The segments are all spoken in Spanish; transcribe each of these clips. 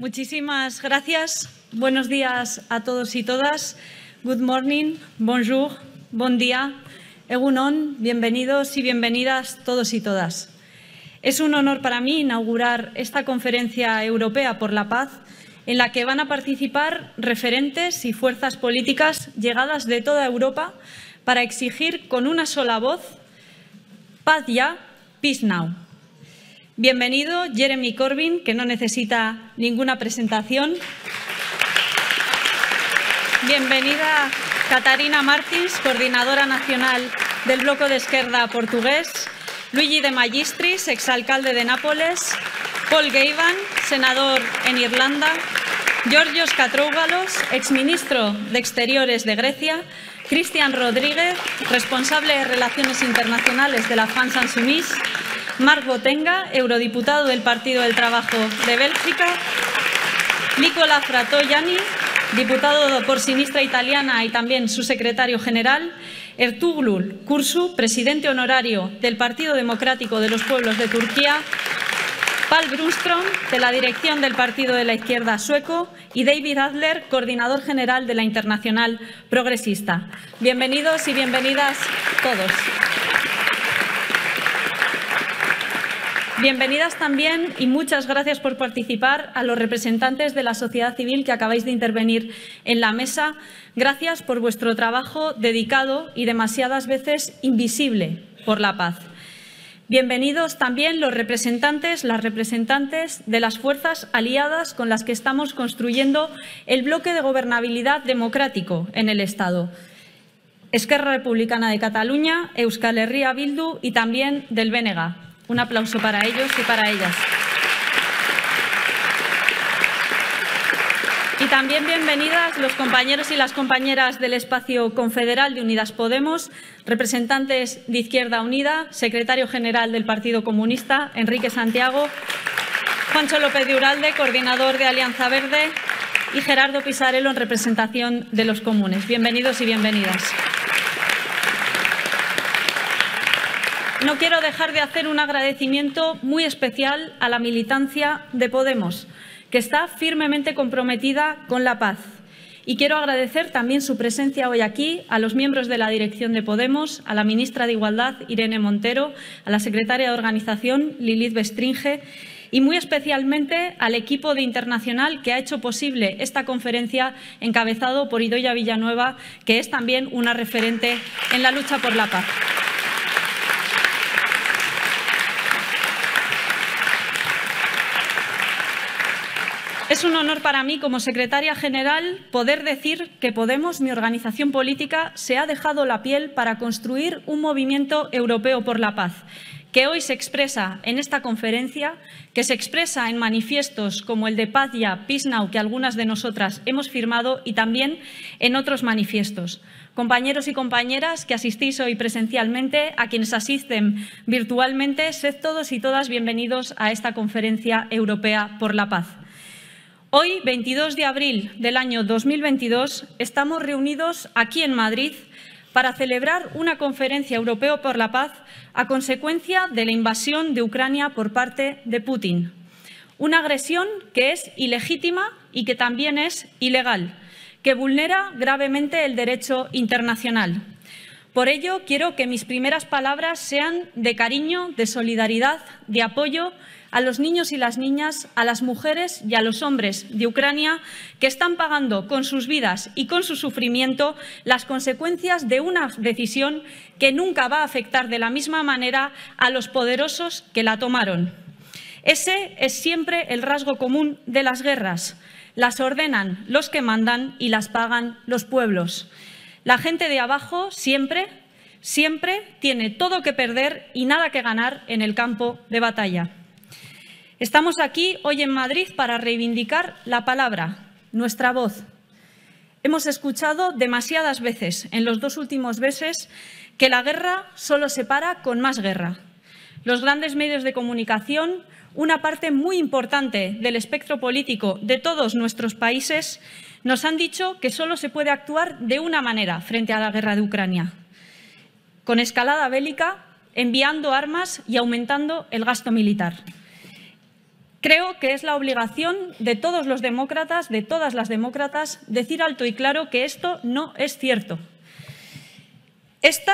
Muchísimas gracias. Buenos días a todos y todas. Good morning, bonjour, bon día. Egunon, bienvenidos y bienvenidas todos y todas. Es un honor para mí inaugurar esta conferencia europea por la paz en la que van a participar referentes y fuerzas políticas llegadas de toda Europa para exigir con una sola voz paz ya, peace now. Bienvenido, Jeremy Corbyn, que no necesita ninguna presentación. Bienvenida, Catarina Martins, coordinadora nacional del Bloco de Izquierda portugués. Luigi de Magistris, exalcalde de Nápoles. Paul Gaivan, senador en Irlanda. Georgios Katrougalos, exministro de Exteriores de Grecia. Cristian Rodríguez, responsable de Relaciones Internacionales de la France Insoumise. Marco Tenga, eurodiputado del Partido del Trabajo de Bélgica, Nicola Fratoyani, diputado por Sinistra Italiana y también su secretario general, Ertuglul Kursu, presidente honorario del Partido Democrático de los Pueblos de Turquía, Paul Brunström, de la dirección del Partido de la Izquierda sueco, y David Adler, coordinador general de la Internacional Progresista. Bienvenidos y bienvenidas todos. Bienvenidas también y muchas gracias por participar a los representantes de la sociedad civil que acabáis de intervenir en la mesa. Gracias por vuestro trabajo dedicado y demasiadas veces invisible por la paz. Bienvenidos también los representantes, las representantes de las fuerzas aliadas con las que estamos construyendo el bloque de gobernabilidad democrático en el Estado. Esquerra Republicana de Cataluña, Euskal Herria Bildu y también del Bénega. Un aplauso para ellos y para ellas. Y también bienvenidas los compañeros y las compañeras del espacio confederal de Unidas Podemos, representantes de Izquierda Unida, secretario general del Partido Comunista, Enrique Santiago, Juancho López de Uralde, coordinador de Alianza Verde, y Gerardo Pisarello en representación de los comunes. Bienvenidos y bienvenidas. no quiero dejar de hacer un agradecimiento muy especial a la militancia de Podemos, que está firmemente comprometida con la paz. Y quiero agradecer también su presencia hoy aquí a los miembros de la dirección de Podemos, a la ministra de Igualdad, Irene Montero, a la secretaria de Organización, Lilith Bestringe, y muy especialmente al equipo de internacional que ha hecho posible esta conferencia encabezado por Idoya Villanueva, que es también una referente en la lucha por la paz. Es un honor para mí, como secretaria general, poder decir que Podemos, mi organización política, se ha dejado la piel para construir un movimiento europeo por la paz, que hoy se expresa en esta conferencia, que se expresa en manifiestos como el de Paz Ya, Peace que algunas de nosotras hemos firmado, y también en otros manifiestos compañeros y compañeras que asistís hoy presencialmente, a quienes asisten virtualmente, sed todos y todas bienvenidos a esta conferencia europea por la paz. Hoy, 22 de abril del año 2022, estamos reunidos aquí en Madrid para celebrar una conferencia Europeo por la paz a consecuencia de la invasión de Ucrania por parte de Putin. Una agresión que es ilegítima y que también es ilegal, que vulnera gravemente el derecho internacional. Por ello, quiero que mis primeras palabras sean de cariño, de solidaridad, de apoyo a los niños y las niñas, a las mujeres y a los hombres de Ucrania que están pagando con sus vidas y con su sufrimiento las consecuencias de una decisión que nunca va a afectar de la misma manera a los poderosos que la tomaron. Ese es siempre el rasgo común de las guerras. Las ordenan los que mandan y las pagan los pueblos. La gente de abajo siempre, siempre tiene todo que perder y nada que ganar en el campo de batalla. Estamos aquí hoy en Madrid para reivindicar la palabra, nuestra voz. Hemos escuchado demasiadas veces en los dos últimos meses que la guerra solo se para con más guerra. Los grandes medios de comunicación, una parte muy importante del espectro político de todos nuestros países, nos han dicho que solo se puede actuar de una manera frente a la guerra de Ucrania, con escalada bélica, enviando armas y aumentando el gasto militar. Creo que es la obligación de todos los demócratas, de todas las demócratas, decir alto y claro que esto no es cierto. Esta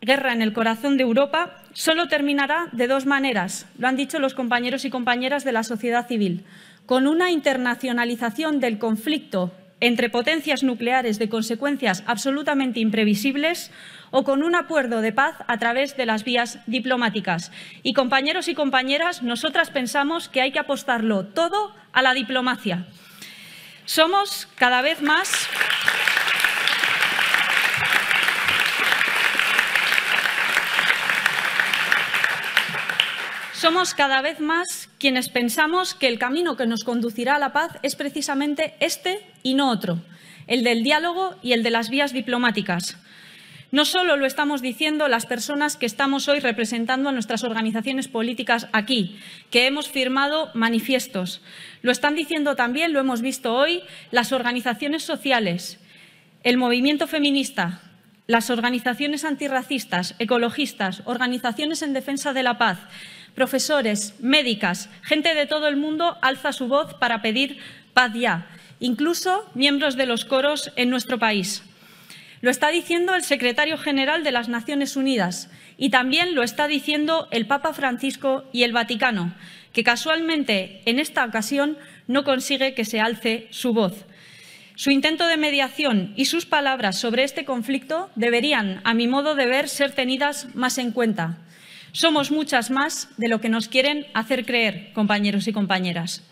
guerra en el corazón de Europa solo terminará de dos maneras, lo han dicho los compañeros y compañeras de la sociedad civil, con una internacionalización del conflicto entre potencias nucleares de consecuencias absolutamente imprevisibles o con un acuerdo de paz a través de las vías diplomáticas. Y, compañeros y compañeras, nosotras pensamos que hay que apostarlo todo a la diplomacia. Somos cada vez más. Somos cada vez más quienes pensamos que el camino que nos conducirá a la paz es precisamente este y no otro, el del diálogo y el de las vías diplomáticas. No solo lo estamos diciendo las personas que estamos hoy representando a nuestras organizaciones políticas aquí, que hemos firmado manifiestos, lo están diciendo también, lo hemos visto hoy, las organizaciones sociales, el movimiento feminista, las organizaciones antirracistas, ecologistas, organizaciones en defensa de la paz, Profesores, médicas, gente de todo el mundo alza su voz para pedir paz ya, incluso miembros de los coros en nuestro país. Lo está diciendo el secretario general de las Naciones Unidas y también lo está diciendo el Papa Francisco y el Vaticano, que casualmente en esta ocasión no consigue que se alce su voz. Su intento de mediación y sus palabras sobre este conflicto deberían, a mi modo de ver, ser tenidas más en cuenta. Somos muchas más de lo que nos quieren hacer creer, compañeros y compañeras.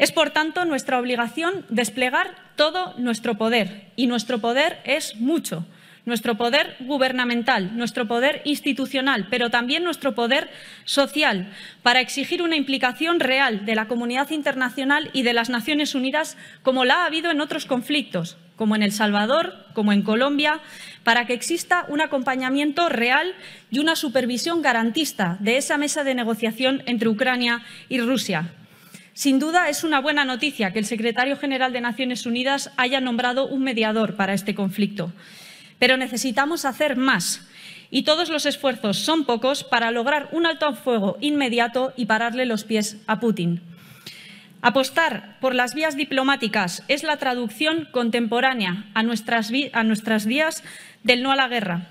Es, por tanto, nuestra obligación desplegar todo nuestro poder, y nuestro poder es mucho nuestro poder gubernamental, nuestro poder institucional, pero también nuestro poder social, para exigir una implicación real de la comunidad internacional y de las Naciones Unidas, como la ha habido en otros conflictos, como en El Salvador, como en Colombia, para que exista un acompañamiento real y una supervisión garantista de esa mesa de negociación entre Ucrania y Rusia. Sin duda, es una buena noticia que el secretario general de Naciones Unidas haya nombrado un mediador para este conflicto. Pero necesitamos hacer más y todos los esfuerzos son pocos para lograr un alto fuego inmediato y pararle los pies a Putin. Apostar por las vías diplomáticas es la traducción contemporánea a, nuestras vías del no a la guerra.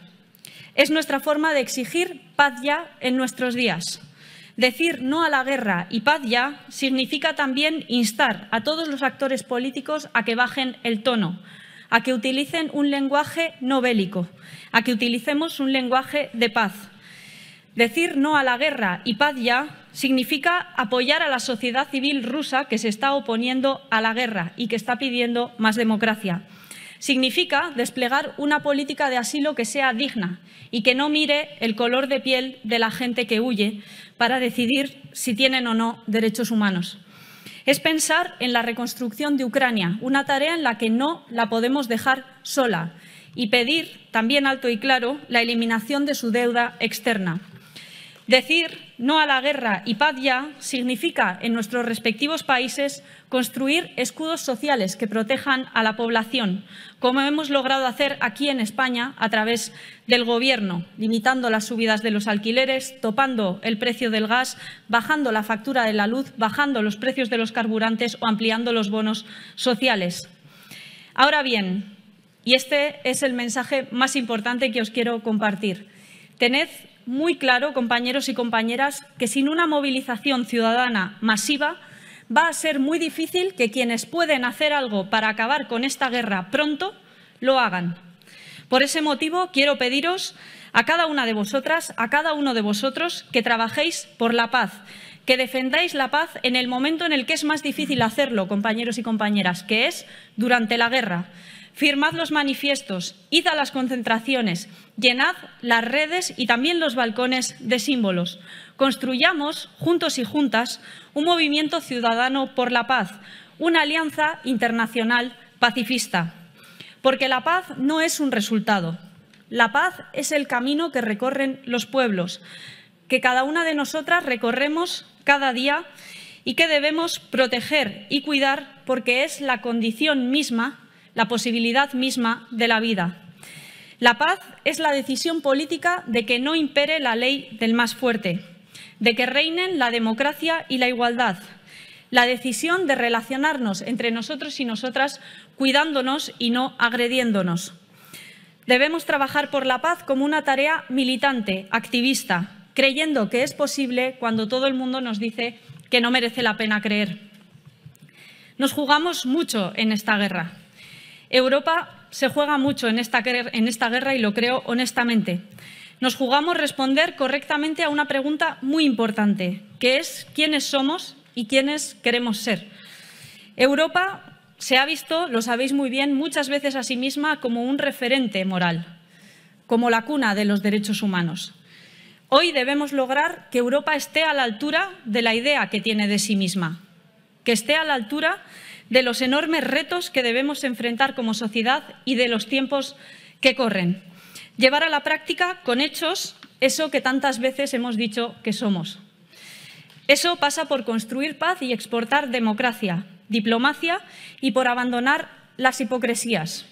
Es nuestra forma de exigir paz ya en nuestros días. Decir no a la guerra y paz ya significa también instar a todos los actores políticos a que bajen el tono, a que utilicen un lenguaje no bélico, a que utilicemos un lenguaje de paz. Decir no a la guerra y paz ya significa apoyar a la sociedad civil rusa que se está oponiendo a la guerra y que está pidiendo más democracia. Significa desplegar una política de asilo que sea digna y que no mire el color de piel de la gente que huye para decidir si tienen o no derechos humanos. Es pensar en la reconstrucción de Ucrania, una tarea en la que no la podemos dejar sola y pedir, también alto y claro, la eliminación de su deuda externa. Decir no a la guerra y paz ya significa, en nuestros respectivos países, construir escudos sociales que protejan a la población, como hemos logrado hacer aquí en España a través del Gobierno, limitando las subidas de los alquileres, topando el precio del gas, bajando la factura de la luz, bajando los precios de los carburantes o ampliando los bonos sociales. Ahora bien, y este es el mensaje más importante que os quiero compartir, tened muy claro, compañeros y compañeras, que sin una movilización ciudadana masiva va a ser muy difícil que quienes pueden hacer algo para acabar con esta guerra pronto lo hagan. Por ese motivo, quiero pediros a cada una de vosotras, a cada uno de vosotros, que trabajéis por la paz, que defendáis la paz en el momento en el que es más difícil hacerlo, compañeros y compañeras, que es durante la guerra. Firmad los manifiestos, id a las concentraciones, llenad las redes y también los balcones de símbolos. Construyamos, juntos y juntas, un movimiento ciudadano por la paz, una alianza internacional pacifista. Porque la paz no es un resultado. La paz es el camino que recorren los pueblos, que cada una de nosotras recorremos cada día y que debemos proteger y cuidar porque es la condición misma la posibilidad misma de la vida. La paz es la decisión política de que no impere la ley del más fuerte, de que reinen la democracia y la igualdad, la decisión de relacionarnos entre nosotros y nosotras cuidándonos y no agrediéndonos. Debemos trabajar por la paz como una tarea militante, activista, creyendo que es posible cuando todo el mundo nos dice que no merece la pena creer. Nos jugamos mucho en esta guerra. Europa se juega mucho en esta, guerra y lo creo honestamente. Nos jugamos responder correctamente a una pregunta muy importante, que es quiénes somos y quiénes queremos ser. Europa se ha visto, lo sabéis muy bien, muchas veces a sí misma como un referente moral, como la cuna de los derechos humanos. Hoy debemos lograr que Europa esté a la altura de la idea que tiene de sí misma, que esté a la altura de los enormes retos que debemos enfrentar como sociedad y de los tiempos que corren. Llevar a la práctica con hechos eso que tantas veces hemos dicho que somos. Eso pasa por construir paz y exportar democracia, diplomacia y por abandonar las hipocresías.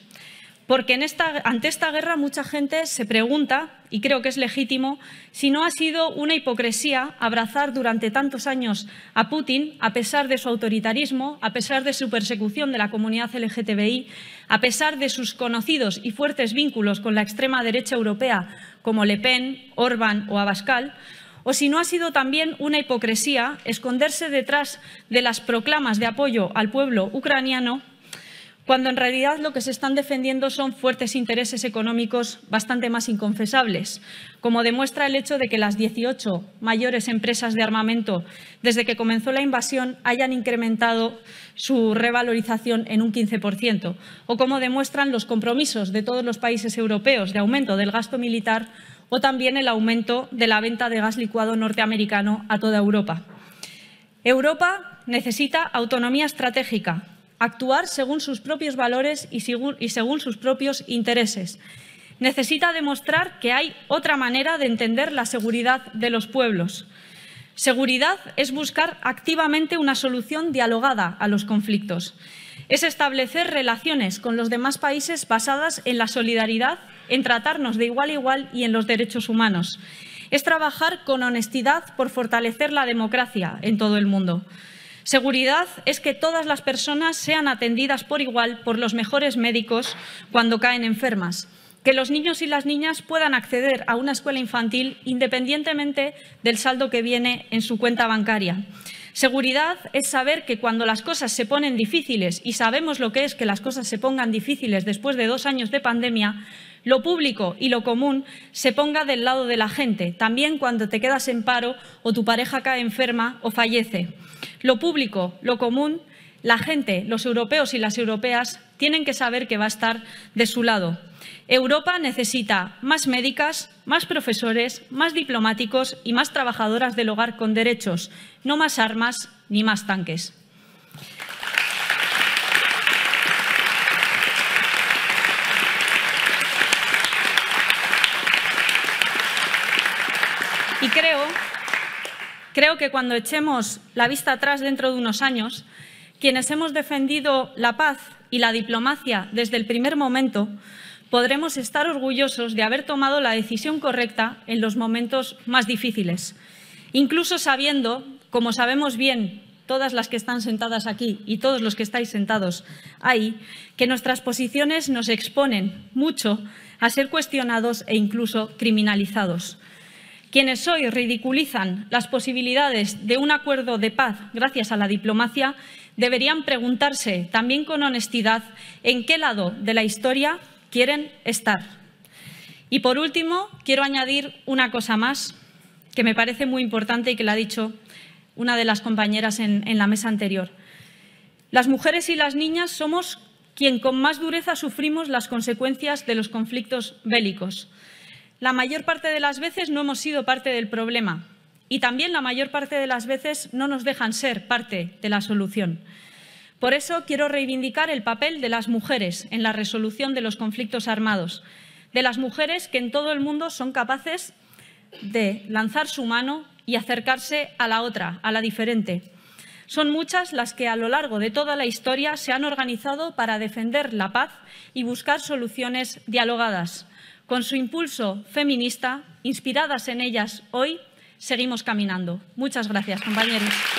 Porque ante esta guerra mucha gente se pregunta y creo que es legítimo, si no ha sido una hipocresía abrazar durante tantos años a Putin, a pesar de su autoritarismo, a pesar de su persecución de la comunidad LGTBI, a pesar de sus conocidos y fuertes vínculos con la extrema derecha europea como Le Pen, Orbán o Abascal, o si no ha sido también una hipocresía esconderse detrás de las proclamas de apoyo al pueblo ucraniano cuando en realidad lo que se están defendiendo son fuertes intereses económicos bastante más inconfesables, como demuestra el hecho de que las 18 mayores empresas de armamento desde que comenzó la invasión hayan incrementado su revalorización en un 15%, o como demuestran los compromisos de todos los países europeos de aumento del gasto militar o también el aumento de la venta de gas licuado norteamericano a toda Europa. Europa necesita autonomía estratégica actuar según sus propios valores y según, sus propios intereses. Necesita demostrar que hay otra manera de entender la seguridad de los pueblos. Seguridad es buscar activamente una solución dialogada a los conflictos. Es establecer relaciones con los demás países basadas en la solidaridad, en tratarnos de igual a igual y en los derechos humanos. Es trabajar con honestidad por fortalecer la democracia en todo el mundo. Seguridad es que todas las personas sean atendidas por igual por los mejores médicos cuando caen enfermas que los niños y las niñas puedan acceder a una escuela infantil independientemente del saldo que viene en su cuenta bancaria. Seguridad es saber que cuando las cosas se ponen difíciles, y sabemos lo que es que las cosas se pongan difíciles después de dos años de pandemia, lo público y lo común se ponga del lado de la gente, también cuando te quedas en paro o tu pareja cae enferma o fallece. Lo público, lo común, la gente, los europeos y las europeas tienen que saber que va a estar de su lado. Europa necesita más médicas, más profesores, más diplomáticos y más trabajadoras del hogar con derechos, no más armas ni más tanques. Y creo Creo que cuando echemos la vista atrás dentro de unos años, quienes hemos defendido la paz y la diplomacia desde el primer momento, podremos estar orgullosos de haber tomado la decisión correcta en los momentos más difíciles, incluso sabiendo, como sabemos bien todas las que están sentadas aquí y todos los que estáis sentados ahí, que nuestras posiciones nos exponen mucho a ser cuestionados e incluso criminalizados. Quienes hoy ridiculizan las posibilidades de un acuerdo de paz gracias a la diplomacia deberían preguntarse también con honestidad en qué lado de la historia quieren estar. Y por último, quiero añadir una cosa más que me parece muy importante y que la ha dicho una de las compañeras en, la mesa anterior. Las mujeres y las niñas somos quien con más dureza sufrimos las consecuencias de los conflictos bélicos. La mayor parte de las veces no hemos sido parte del problema y también la mayor parte de las veces no nos dejan ser parte de la solución. Por eso quiero reivindicar el papel de las mujeres en la resolución de los conflictos armados, de las mujeres que en todo el mundo son capaces de lanzar su mano y acercarse a la otra, a la diferente. Son muchas las que a lo largo de toda la historia se han organizado para defender la paz y buscar soluciones dialogadas. Con su impulso feminista, inspiradas en ellas hoy, seguimos caminando. Muchas gracias, compañeros.